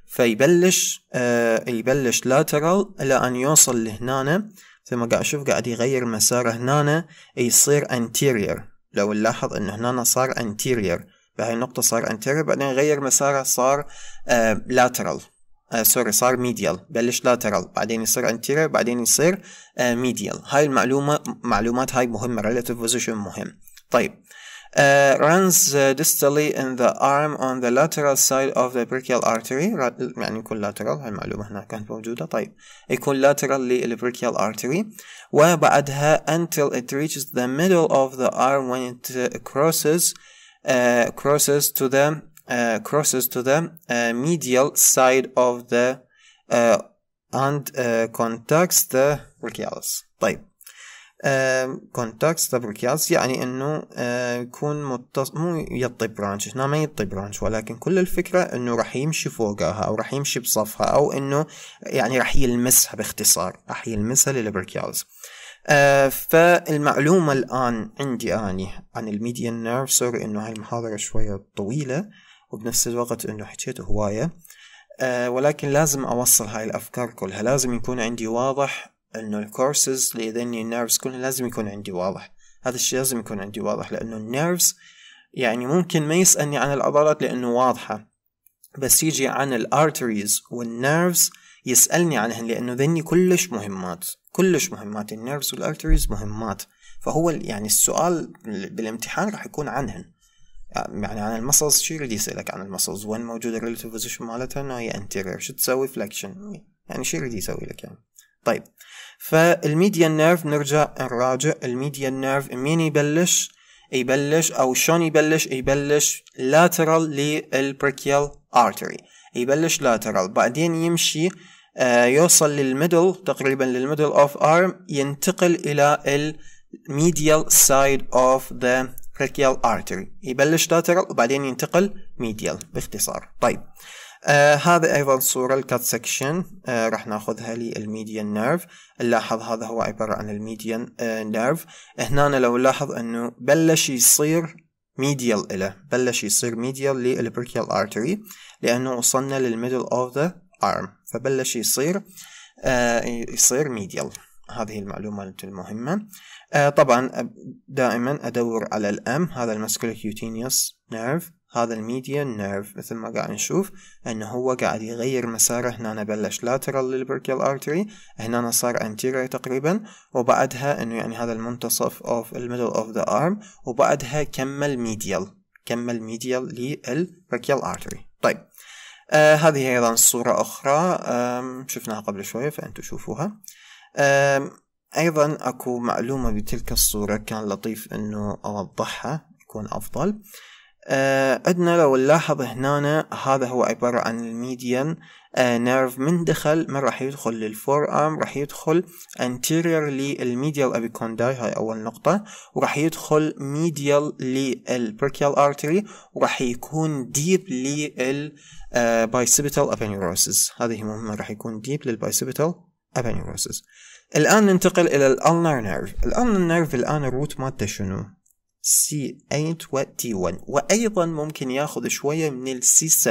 S1: فيبلش آه يبلش lateral إلى أن يوصل لهنا ثم قاعد اشوف قاعد يغير مساره هنا يصير anterior لو نلاحظ انه هنا صار anterior بهاي النقطة صار anterior بعدين غير مساره صار آه lateral آه سوري صار ميديال بلش lateral بعدين يصير anterior بعدين يصير آه medial هاي المعلومة معلومات هاي مهمة relative position مهم طيب uh, runs uh, distally in the arm on the lateral side of the brachial artery يعني يكون lateral هالمعلومة هنا كانت موجودة طيب يكون lateral brachial artery وبعدها until it reaches the middle of the arm when it uh, crosses uh, crosses to the uh, crosses to the uh, medial side of the uh, and uh, contacts the brachialis طيب كونتاكتس تبريكياتس يعني انه يكون متص... مو يطي برانش هنا ما يطي برانش ولكن كل الفكرة انه راح يمشي فوقها او راح يمشي بصفها او انه يعني راح يلمسها باختصار راح يلمسها للبريكيالز آه فالمعلومة الآن عندي أني عن الميديا نيرف سوري إنه هاي المحاضرة شوية طويلة وبنفس الوقت إنه حكيت هواية آه ولكن لازم أوصل هاي الأفكار كلها لازم يكون عندي واضح انه الكورسز اللي يذني النيرفز كله لازم يكون عندي واضح هذا الشيء لازم يكون عندي واضح لانه النيرفز يعني ممكن ما يسالني عن العضلات لانه واضحه بس يجي عن الارتريز والنيرفز يسالني عنهن لانه ذني كلش مهمات كلش مهمات النيرفز والارتريز مهمات فهو يعني السؤال بالامتحان راح يكون عنهن آه، يعني عن المسلز شو يريد يسألك عن المسلز وين موجودة الريلاتيف بوزيشن مالتها انه هي انتيرير شو تسوي فلكشن يعني شو يريد يسوي لك يعني طيب فالميديا نيرف نرجع نراجع الميديا نيرف مين يبلش يبلش او شلون يبلش يبلش لاترال للبريكيال ارتري يبلش لاترال بعدين يمشي آه يوصل للميدل تقريبا للميدل اوف ارم ينتقل الى الميديال سايد اوف ذا brachial artery يبلش lateral وبعدين ينتقل medial باختصار طيب آه هذا أيضا صورة الكات سكشن آه راح ناخذها للميديان نيرف نلاحظ هذا هو عبارة عن الميديان آه نيرف هنا لو نلاحظ أنه بلش يصير ميديال له بلش يصير ميديال للبركيال ارتري لأنه وصلنا للميدل أوف ذا أرم فبلش يصير آه يصير ميديال هذه المعلومة المهمة آه طبعا آه، دائما أدور على الأم هذا كيوتينيوس نيرف هذا الميديا نيرف مثل ما قاعد نشوف انه هو قاعد يغير مساره هنا بلش لاترال للبركيال ارتري هنا صار انتيرير تقريبا وبعدها انه يعني هذا المنتصف اوف الميدل اوف ذا ارم وبعدها كمل ميديال كمل ميديال للبركيال ارتري طيب آه هذه ايضا صورة اخرى شفناها قبل شوية فانتم شوفوها ايضا اكو معلومة بتلك الصورة كان لطيف انه اوضحها يكون افضل آه آه، عندنا لو نلاحظ هنا هذا هو عبارة عن الميديان آه، نيرف من دخل من راح يدخل للفور ارم راح يدخل انتيرير للميديال ابيكونداي هاي اول نقطة وراح يدخل ميديال للبركيال ارتري وراح يكون ديب للبايسيبيتال ابينيوروسيس هذه مهمة راح يكون ديب للبايسيبيتال ابينيوروسيس الان ننتقل الى الالنر نيرف الالنر نيرف الان الروت مالته شنو C8 وD1 وأيضا ممكن ياخذ شوية من ال C7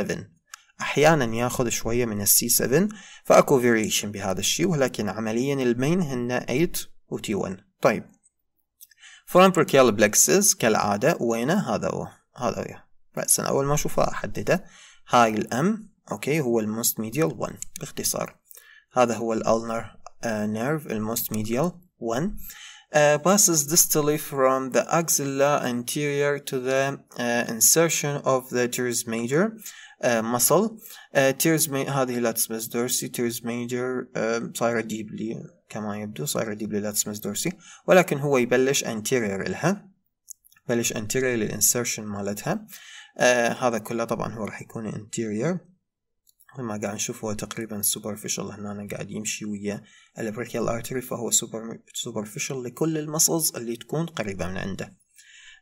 S1: أحيانا ياخذ شوية من ال C7 فأكو variation بهذا الشيء ولكن عمليا المين هن 8 و T1 طيب frontal plexus كالعادة وينه هذا هو هذا هو رأسا أول ما أشوفه أحدده هاي الأم أوكي هو الموست ميديال 1 باختصار هذا هو الألنر نيرف الموست ميديال 1 uh, passes distally from the axilla anterior to the uh, insertion of the teres major uh, muscle uh, teres هذه latissimus dorsi teres major um, صايرة ديبلي كما يبدو صايرة ديبلي latissimus dorsi ولكن هو يبلش anterior لها بلش anterior للinsertion مالتها uh, هذا كله طبعا هو راح يكون anterior ما قاعد نشوف هو تقريبا سوبرفيشل هنا أنا قاعد يمشي ويا البريكيال ارتري فهو سوبر سوبرفيشل لكل المسلز اللي تكون قريبة من عنده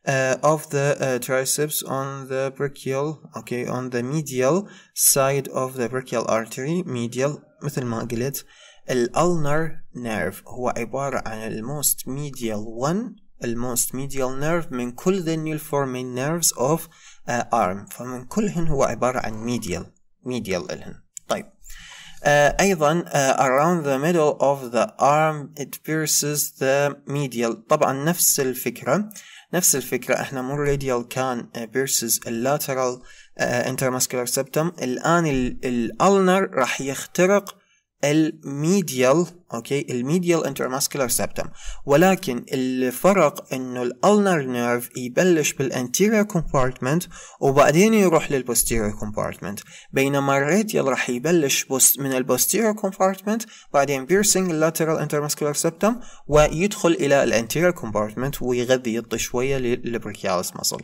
S1: uh, of the uh, triceps on the brachial okay on the medial side of the brachial artery medial مثل ما قلت الالنر نيرف هو عبارة عن الموست medial one الموست medial nerve من كل the new forming nerves of uh, arm فمن كلهن هو عبارة عن medial medial إلهن طيب Uh, أيضا uh, around the middle of the arm it pierces the medial طبعا نفس الفكرة نفس الفكرة احنا مو radial كان uh, pierces lateral uh, intermuscular septum الآن ال الألنر راح يخترق الميديال اوكي الميديال انترماسكولار سبتم ولكن الفرق انه الالنر نيرف يبلش بالانتيريور كومبارتمنت وبعدين يروح للبوستيريور كومبارتمنت بينما الراديال راح يبلش من البوستيريور كومبارتمنت بعدين بيرسينج اللاترال انترماسكولار سبتم ويدخل الى الانتيريور كومبارتمنت ويغذي يعطي شويه للبريكيالس مصل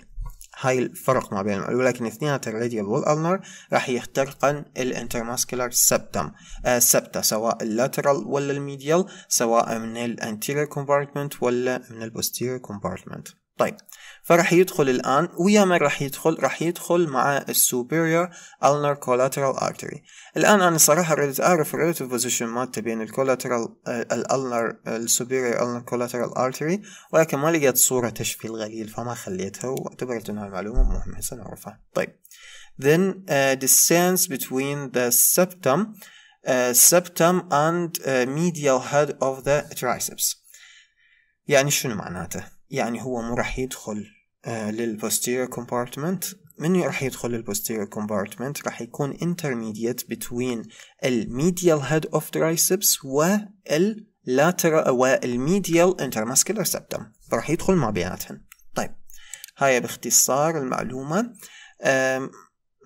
S1: هاي الفرق ما بينهم ولكن اثنيناتها الراديال والالنر راح يخترقن الانترماسكولار سبتم آه، سبتا سواء اللاترال ولا الميديال سواء من الانتيريور كومبارتمنت ولا من البوستيريور كومبارتمنت طيب فرح يدخل الآن ويا من رح يدخل رح يدخل مع السوبيريور ulnar collateral artery الآن أنا صراحة ردت أعرف relative position مالته بين الكولاترال الألنر السوبيريور ulnar collateral artery ولكن ما لقيت صورة تشفي الغليل فما خليتها واعتبرت أنها المعلومة مهمة سنعرفها طيب then uh, آه، distance between the septum uh, septum and uh, medial head of the triceps يعني شنو معناته؟ يعني هو مو راح يدخل للposterior compartment من راح يدخل الposterior compartment راح يكون intermediate between medial head of triceps والlateral والmedial intermuscular septum راح يدخل مع بيناتهم طيب هاي باختصار المعلومة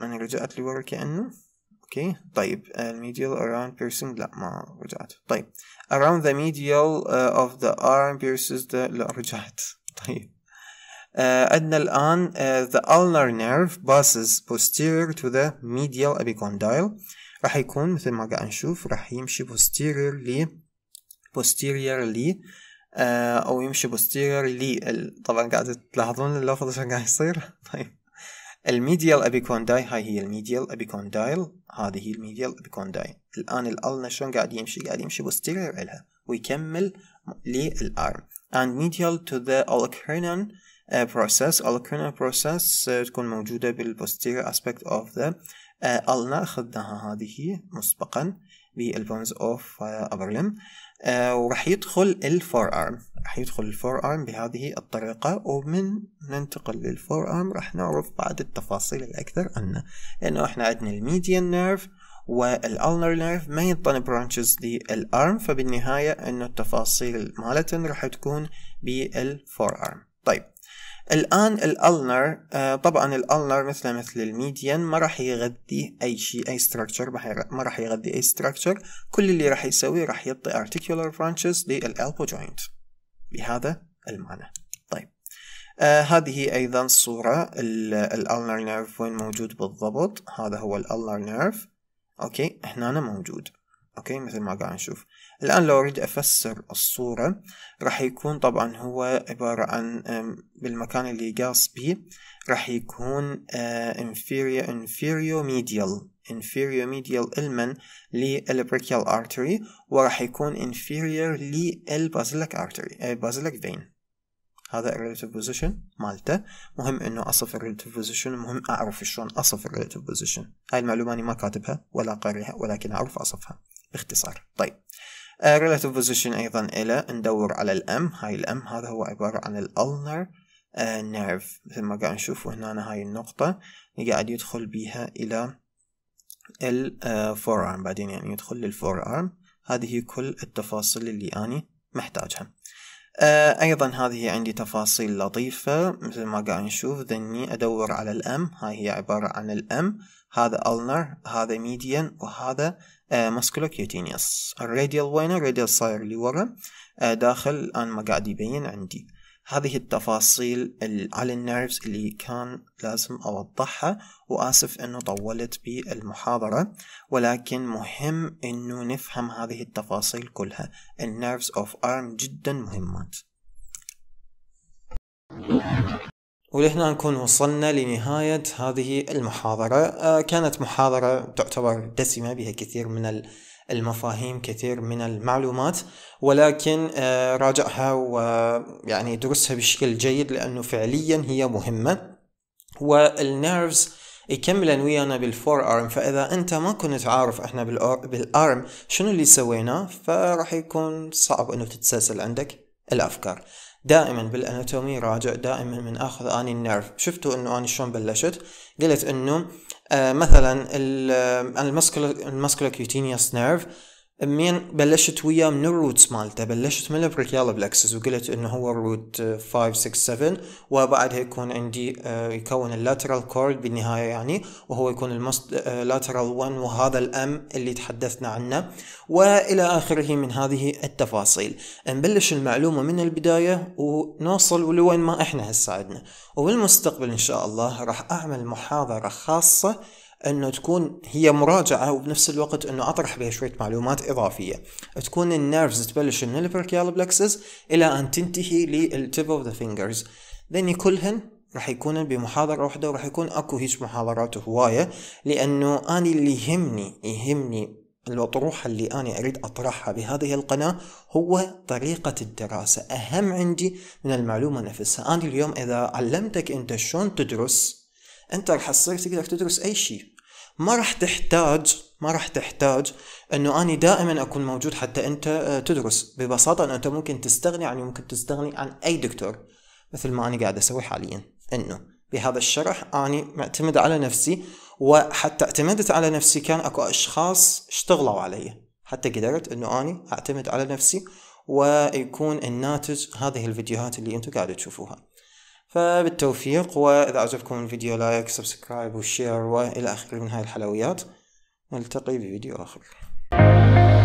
S1: أنا رجعت لورا كأنه اوكي طيب الميديال around piercing لا ما رجعت طيب around the medial uh, of the arm pierces the لا رجعت طيب عندنا آه، الآن آه، the ulnar nerve passes posterior to the medial epicondyle راح يكون مثل ما قاعد نشوف راح يمشي posterior posteriorly آه، أو يمشي posteriorly طبعا قاعد تلاحظون اللفظ شو قاعد يصير طيب الميديال ابيكونداي هاي هي الميديال ابيكوندايل هذه هي الميديال ابيكونداي الان الالنا شلون قاعد يمشي قاعد يمشي posterior لها ويكمل للارم and medial to the olecranon process all kernel process آه، تكون موجودة بال posterior aspect of the آه، ulna أخذناها هذه مسبقا bones of آه، upper limb وراح يدخل الفور forearm راح يدخل الفور forearm بهذه الطريقة ومن ننتقل للفور forearm راح نعرف بعض التفاصيل الأكثر عنه لأنه احنا عندنا median nerve والالنر نيرف ما ينطن برانشز للارم فبالنهاية انه التفاصيل مالتن راح تكون بالفور ارم طيب الآن الألنر آه، طبعا الألنر مثله مثل الميديان ما راح يغذي أي شيء أي ستراكشر ما راح يغذي أي ستراكشر كل اللي راح يسويه راح يعطي articular branches للألبو جوينت بهذا المعنى طيب آه هذه أيضا صورة الألنر نيرف وين موجود بالضبط هذا هو الألنر نيرف أوكي هنا موجود أوكي مثل ما قاعد نشوف الآن لو أريد أفسر الصورة راح يكون طبعا هو عبارة عن بالمكان اللي قاص بيه راح يكون آه، inferior inferior medial inferior medial إلمن للبريكيال artery وراح يكون inferior للبازلك artery البازلك آه، vein هذا relative position مالته مهم انه اصف relative position مهم اعرف شلون اصف relative position هاي المعلومه اني ما كاتبها ولا قاريها ولكن اعرف اصفها باختصار طيب relative position أيضا إلى ندور على الأم هاي الأم هذا هو عبارة عن الألنر آه، نيرف مثل ما قاعد نشوف هنا هاي النقطة قاعد يدخل بها إلى الفور أرم آه، بعدين يعني يدخل للفور أرم هذه كل التفاصيل اللي أنا محتاجها آه، أيضا هذه عندي تفاصيل لطيفة مثل ما قاعد نشوف ذني أدور على الأم هاي هي عبارة عن الأم هذا ulnar هذا median وهذا آه، musculocutaneous الراديال وينه الراديال صاير ورا آه، داخل انا ما قاعد يبين عندي هذه التفاصيل على النيرفز اللي كان لازم أوضحها وآسف أنه طولت بالمحاضرة ولكن مهم أنه نفهم هذه التفاصيل كلها النيرفز أوف أرم جدا مهمات ولهنا نكون وصلنا لنهاية هذه المحاضرة آه، كانت محاضرة تعتبر دسمة بها كثير من المفاهيم كثير من المعلومات ولكن آه، راجعها ويعني درسها بشكل جيد لأنه فعليا هي مهمة والنيرفز يكملن ويانا بالفور ارم فاذا انت ما كنت عارف احنا بالارم شنو اللي سويناه فراح يكون صعب انه تتسلسل عندك الافكار دائما بالاناتومي راجع دائما من اخذ اني النيرف شفتوا انه اني شلون بلشت قلت انه آه مثلا آه، المسكولار كيوتينيوس نيرف من بلشت وياه من الروتس مالته بلشت من البريكيال بلاكسس وقلت انه هو الروت 5 6 7 وبعدها يكون عندي آه، يكون اللاترال كورد بالنهايه يعني وهو يكون اللاترال آه، 1 وهذا الام اللي تحدثنا عنه والى اخره من هذه التفاصيل نبلش المعلومه من البدايه ونوصل ولوين ما احنا عندنا وبالمستقبل ان شاء الله راح اعمل محاضره خاصه انه تكون هي مراجعه وبنفس الوقت انه اطرح بها شويه معلومات اضافيه تكون النيرفز تبلش من البركيال بلكسس الى ان تنتهي للتيب اوف ذا فينجرز ذن كلهن راح يكون بمحاضرة واحدة وراح يكون اكو هيج محاضرات هواية لانه اني اللي يهمني يهمني الأطروحة اللي أنا أريد أطرحها بهذه القناة هو طريقة الدراسة أهم عندي من المعلومة نفسها أنا اليوم إذا علمتك أنت شلون تدرس أنت راح تصير تقدر تدرس أي شيء ما راح تحتاج ما راح تحتاج انه اني دائما اكون موجود حتى انت آه، تدرس ببساطه انه انت ممكن تستغني عني ممكن تستغني عن اي دكتور مثل ما انا قاعد اسوي حاليا انه بهذا الشرح اني معتمد على نفسي وحتى اعتمدت على نفسي كان اكو اشخاص اشتغلوا علي حتى قدرت انه اني اعتمد على نفسي ويكون الناتج هذه الفيديوهات اللي انتم قاعد تشوفوها فبالتوفيق وإذا أعجبكم الفيديو لايك سبسكرايب وشير وإلى آخره من هاي الحلويات نلتقي بفيديو آخر